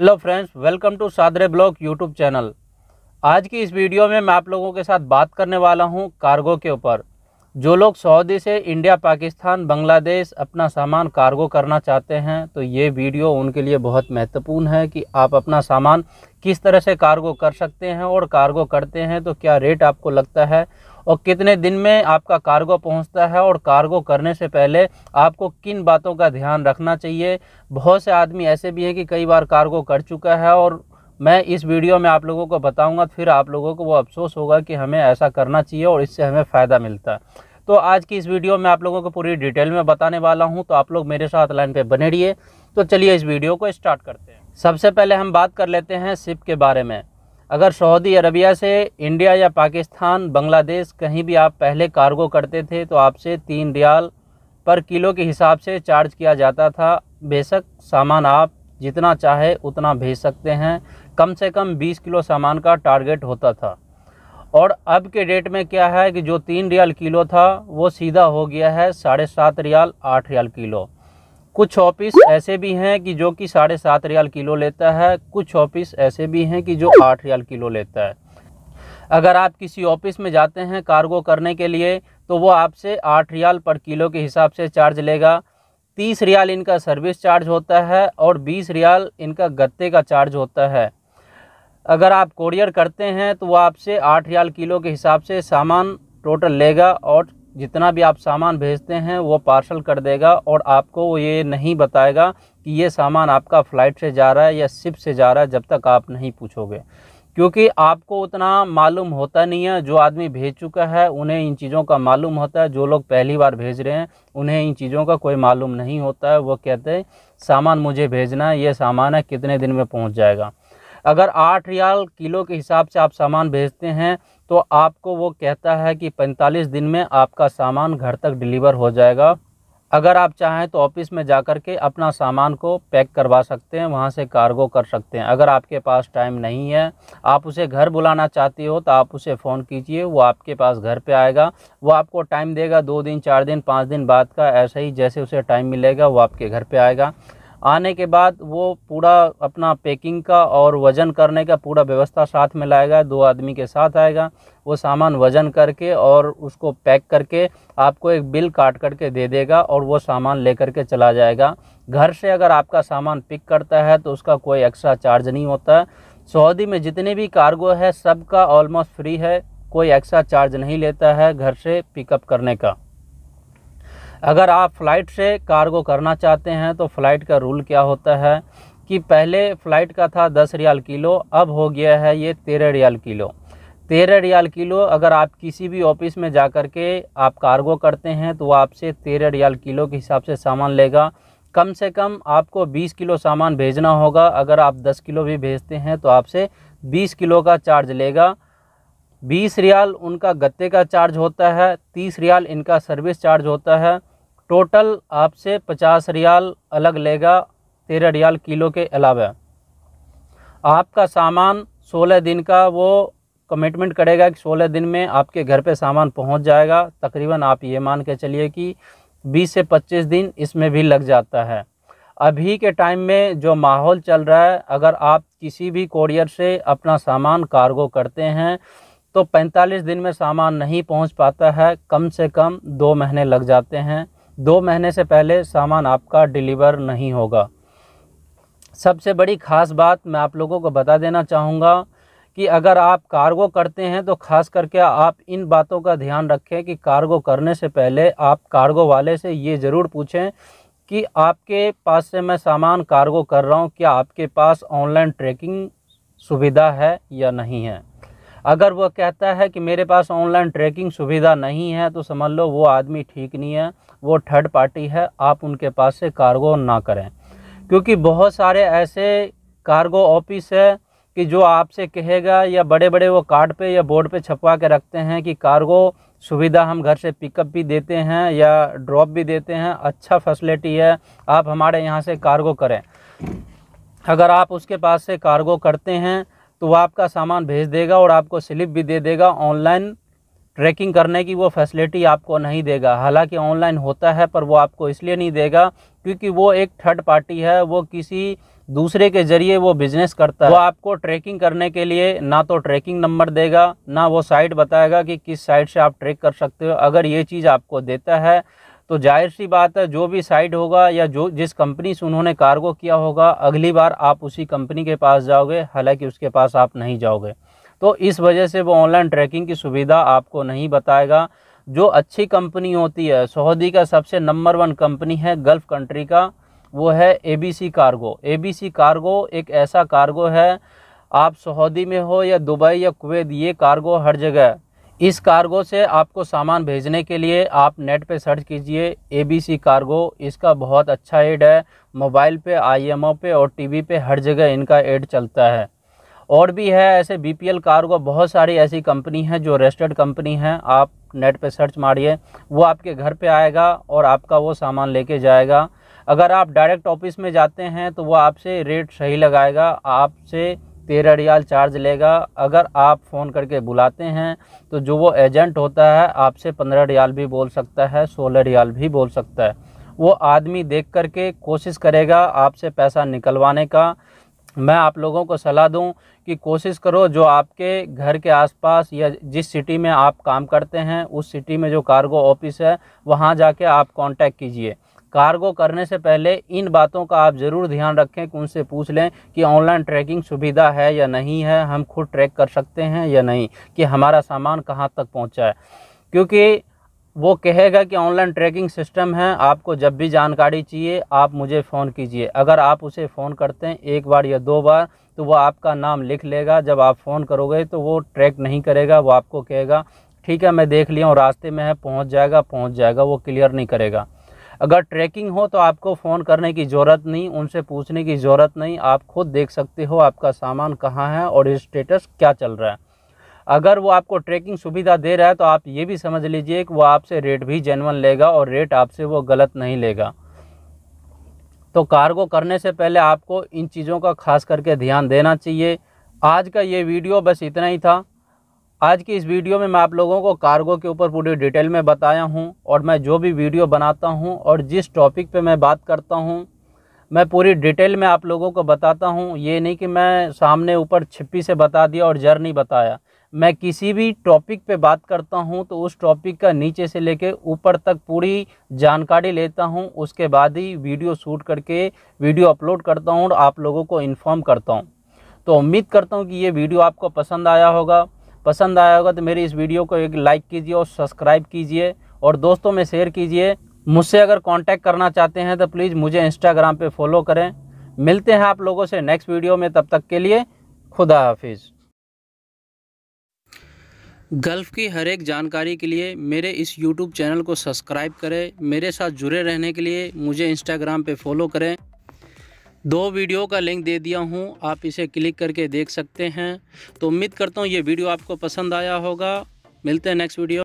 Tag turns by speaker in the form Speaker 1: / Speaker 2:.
Speaker 1: hello friends welcome to Sadre block YouTube channel आज की इस वीडियो में मैं आप लोगों के साथ बात करने वाला हूं कार्गो के ऊपर जो लोग सऊदी से इंडिया पाकिस्तान बांग्लादेश अपना सामान कार्गो करना चाहते हैं तो ये वीडियो उनके लिए बहुत महत्वपूर्ण है कि आप अपना सामान किस तरह से कार्गो कर सकते हैं और कार्गो करते हैं तो क्या रेट आपको लगता है और कितने दिन में आपका कार्गो पहुंचता है और कार्गो करने से पहले आपको किन बातों का ध्यान रखना चाहिए बहुत से आदमी ऐसे भी हैं कि कई बार कार्गो कर चुका है और मैं इस वीडियो में आप लोगों को बताऊंगा फिर आप लोगों को वो अफसोस होगा कि हमें ऐसा करना चाहिए और इससे हमें फ़ायदा मिलता है तो आज की इस वीडियो में आप लोगों को पूरी डिटेल में बताने वाला हूँ तो आप लोग मेरे साथ लाइन पर बने रहिए तो चलिए इस वीडियो को स्टार्ट करते हैं सबसे पहले हम बात कर लेते हैं सिप के बारे में अगर सऊदी अरबिया से इंडिया या पाकिस्तान बांग्लादेश कहीं भी आप पहले कार्गो करते थे तो आपसे तीन रियाल पर किलो के हिसाब से चार्ज किया जाता था बेशक सामान आप जितना चाहे उतना भेज सकते हैं कम से कम 20 किलो सामान का टारगेट होता था और अब के डेट में क्या है कि जो तीन रियाल किलो था वो सीधा हो गया है साढ़े सात रियाल आठ रियाल किलो कुछ ऑफिस ऐसे भी हैं कि जो कि साढ़े सात रियाल किलो लेता है कुछ ऑफिस ऐसे भी हैं कि जो आठ रियाल किलो लेता है अगर आप किसी ऑफिस में जाते हैं कार्गो करने के लिए तो वो आपसे आठ रियाल पर किलो के हिसाब से चार्ज लेगा तीस रियाल इनका सर्विस चार्ज होता है और बीस रियाल इनका गत्ते का चार्ज होता है अगर आप कोरियर करते हैं तो वो आपसे आठ रियाल किलो के हिसाब से सामान टोटल लेगा और जितना भी आप सामान भेजते हैं वो पार्सल कर देगा और आपको वो ये नहीं बताएगा कि ये सामान आपका फ़्लाइट से जा रहा है या शिप से जा रहा है जब तक आप नहीं पूछोगे क्योंकि आपको उतना मालूम होता नहीं है जो आदमी भेज चुका है उन्हें इन चीज़ों का मालूम होता है जो लोग पहली बार भेज रहे हैं उन्हें इन चीज़ों का कोई मालूम नहीं होता है वो कहते हैं सामान मुझे भेजना है ये सामान है कितने दिन में पहुँच जाएगा अगर आठ रियाल किलो के हिसाब से आप सामान भेजते हैं तो आपको वो कहता है कि 45 दिन में आपका सामान घर तक डिलीवर हो जाएगा अगर आप चाहें तो ऑफिस में जा कर के अपना सामान को पैक करवा सकते हैं वहाँ से कार्गो कर सकते हैं अगर आपके पास टाइम नहीं है आप उसे घर बुलाना चाहती हो तो आप उसे फ़ोन कीजिए वो आपके पास घर पे आएगा वो आपको टाइम देगा दो दिन चार दिन पाँच दिन बाद का ऐसे ही जैसे उसे टाइम मिलेगा वो आपके घर पर आएगा आने के बाद वो पूरा अपना पैकिंग का और वज़न करने का पूरा व्यवस्था साथ में लाएगा दो आदमी के साथ आएगा वो सामान वज़न करके और उसको पैक करके आपको एक बिल काट करके दे देगा और वो सामान ले करके चला जाएगा घर से अगर आपका सामान पिक करता है तो उसका कोई एक्स्ट्रा चार्ज नहीं होता सऊदी में जितने भी कार्गो है सबका ऑलमोस्ट फ्री है कोई एक्स्ट्रा चार्ज नहीं लेता है घर से पिकअप करने का अगर आप फ़्लाइट से कार्गो करना चाहते हैं तो फ़्लाइट का रूल क्या होता है कि पहले फ़्लाइट का था दस रियाल किलो अब हो गया है ये तेरह रियाल किलो तेरह रियाल किलो अगर आप किसी भी ऑफिस में जा कर के आप कार्गो करते हैं तो आपसे तेरह रियाल किलो के हिसाब से सामान लेगा कम से कम आपको 20 किलो सामान भेजना होगा अगर आप 10 किलो भी भेजते हैं तो आपसे 20 किलो का चार्ज लेगा 20 रियाल उनका गत्ते का चार्ज होता है 30 रियाल इनका सर्विस चार्ज होता है टोटल आपसे पचास रियाल अलग लेगा तेरह रियाल किलो के अलावा आपका सामान सोलह दिन का वो कमिटमेंट करेगा कि सोलह दिन में आपके घर पे सामान पहुंच जाएगा तकरीबन आप ये मान के चलिए कि बीस से पच्चीस दिन इसमें भी लग जाता है अभी के टाइम में जो माहौल चल रहा है अगर आप किसी भी कोरियर से अपना सामान कार्गो करते हैं तो 45 दिन में सामान नहीं पहुंच पाता है कम से कम दो महीने लग जाते हैं दो महीने से पहले सामान आपका डिलीवर नहीं होगा सबसे बड़ी ख़ास बात मैं आप लोगों को बता देना चाहूँगा कि अगर आप कार्गो करते हैं तो ख़ास करके आप इन बातों का ध्यान रखें कि कार्गो करने से पहले आप कार्गो वाले से ये ज़रूर पूछें कि आपके पास से मैं सामान कार्गो कर रहा हूँ क्या आपके पास ऑनलाइन ट्रैकिंग सुविधा है या नहीं है अगर वह कहता है कि मेरे पास ऑनलाइन ट्रैकिंग सुविधा नहीं है तो समझ लो वो आदमी ठीक नहीं है वो थर्ड पार्टी है आप उनके पास से कार्गो ना करें क्योंकि बहुत सारे ऐसे कार्गो ऑफिस है कि जो आपसे कहेगा या बड़े बड़े वो कार्ड पे या बोर्ड पे छपवा के रखते हैं कि कार्गो सुविधा हम घर से पिकअप भी देते हैं या ड्रॉप भी देते हैं अच्छा फैसिलिटी है आप हमारे यहाँ से कार्गो करें अगर आप उसके पास से कार्गो करते हैं तो वह आपका सामान भेज देगा और आपको स्लिप भी दे देगा ऑनलाइन ट्रैकिंग करने की वो फैसिलिटी आपको नहीं देगा हालांकि ऑनलाइन होता है पर वो आपको इसलिए नहीं देगा क्योंकि वो एक थर्ड पार्टी है वो किसी दूसरे के ज़रिए वो बिज़नेस करता है वो आपको ट्रैकिंग करने के लिए ना तो ट्रैकिंग नंबर देगा ना वो साइट बताएगा कि किस साइट से आप ट्रैक कर सकते हो अगर ये चीज़ आपको देता है तो जाहिर सी बात है जो भी साइट होगा या जो जिस कंपनी से उन्होंने कार्गो किया होगा अगली बार आप उसी कंपनी के पास जाओगे हालांकि उसके पास आप नहीं जाओगे तो इस वजह से वो ऑनलाइन ट्रैकिंग की सुविधा आपको नहीं बताएगा जो अच्छी कंपनी होती है सऊदी का सबसे नंबर वन कंपनी है गल्फ़ कंट्री का वो है एबीसी कार्गो एबीसी कार्गो एक ऐसा कार्गो है आप सऊदी में हो या दुबई या कुवैत ये कार्गो हर जगह इस कार्गो से आपको सामान भेजने के लिए आप नेट पे सर्च कीजिए एबीसी कार्गो इसका बहुत अच्छा एड है मोबाइल पे आईएमओ पे और टीवी पे हर जगह इनका एड चलता है और भी है ऐसे बीपीएल कार्गो बहुत सारी ऐसी कंपनी है जो रजिस्टर्ड कंपनी है आप नेट पे सर्च मारिए वो आपके घर पे आएगा और आपका वो सामान लेके जाएगा अगर आप डायरेक्ट ऑफिस में जाते हैं तो वो आपसे रेट सही लगाएगा आपसे तेरह रियाल चार्ज लेगा अगर आप फ़ोन करके बुलाते हैं तो जो वो एजेंट होता है आपसे पंद्रह रियाल भी बोल सकता है सोलह रियाल भी बोल सकता है वो आदमी देख करके कोशिश करेगा आपसे पैसा निकलवाने का मैं आप लोगों को सलाह दूं कि कोशिश करो जो आपके घर के आसपास या जिस सिटी में आप काम करते हैं उस सिटी में जो कार्गो ऑफिस है वहाँ जाके आप कांटेक्ट कीजिए कार्गो करने से पहले इन बातों का आप ज़रूर ध्यान रखें कि उनसे पूछ लें कि ऑनलाइन ट्रैकिंग सुविधा है या नहीं है हम खुद ट्रैक कर सकते हैं या नहीं कि हमारा सामान कहाँ तक पहुँचा है क्योंकि वो कहेगा कि ऑनलाइन ट्रैकिंग सिस्टम है आपको जब भी जानकारी चाहिए आप मुझे फ़ोन कीजिए अगर आप उसे फ़ोन करते हैं एक बार या दो बार तो वो आपका नाम लिख लेगा जब आप फ़ोन करोगे तो वो ट्रैक नहीं करेगा वो आपको कहेगा ठीक है मैं देख लिया हूँ रास्ते में है पहुँच जाएगा पहुँच जाएगा वो क्लियर नहीं करेगा अगर ट्रैकिंग हो तो आपको फ़ोन करने की ज़रूरत नहीं उनसे पूछने की ज़रूरत नहीं आप खुद देख सकते हो आपका सामान कहाँ है और स्टेटस क्या चल रहा है अगर वो आपको ट्रैकिंग सुविधा दे रहा है तो आप ये भी समझ लीजिए कि वो आपसे रेट भी जेनवन लेगा और रेट आपसे वो गलत नहीं लेगा तो कार्गो करने से पहले आपको इन चीज़ों का खास करके ध्यान देना चाहिए आज का ये वीडियो बस इतना ही था आज की इस वीडियो में मैं आप लोगों को कार्गो के ऊपर पूरी डिटेल में बताया हूँ और मैं जो भी वीडियो बनाता हूँ और जिस टॉपिक पे मैं बात करता हूँ मैं पूरी डिटेल में आप लोगों को बताता हूँ ये नहीं कि मैं सामने ऊपर छिप्पी से बता दिया और जर नहीं बताया मैं किसी भी टॉपिक पे बात करता हूँ तो उस टॉपिक का नीचे से लेके ऊपर तक पूरी जानकारी लेता हूँ उसके बाद ही वीडियो शूट करके वीडियो अपलोड करता हूँ और आप लोगों को इन्फॉर्म करता हूँ तो उम्मीद करता हूँ कि ये वीडियो आपको पसंद आया होगा पसंद आया होगा तो मेरी इस वीडियो को एक लाइक कीजिए और सब्सक्राइब कीजिए और दोस्तों में शेयर कीजिए मुझसे अगर कांटेक्ट करना चाहते हैं तो प्लीज़ मुझे इंस्टाग्राम पे फॉलो करें मिलते हैं आप लोगों से नेक्स्ट वीडियो में तब तक के लिए खुदा हाफिज़ गल्फ़ की हर एक जानकारी के लिए मेरे इस यूट्यूब चैनल को सब्सक्राइब करें मेरे साथ जुड़े रहने के लिए मुझे इंस्टाग्राम पे फॉलो करें दो वीडियो का लिंक दे दिया हूँ आप इसे क्लिक करके देख सकते हैं तो उम्मीद करता हूँ ये वीडियो आपको पसंद आया होगा मिलते हैं नेक्स्ट वीडियो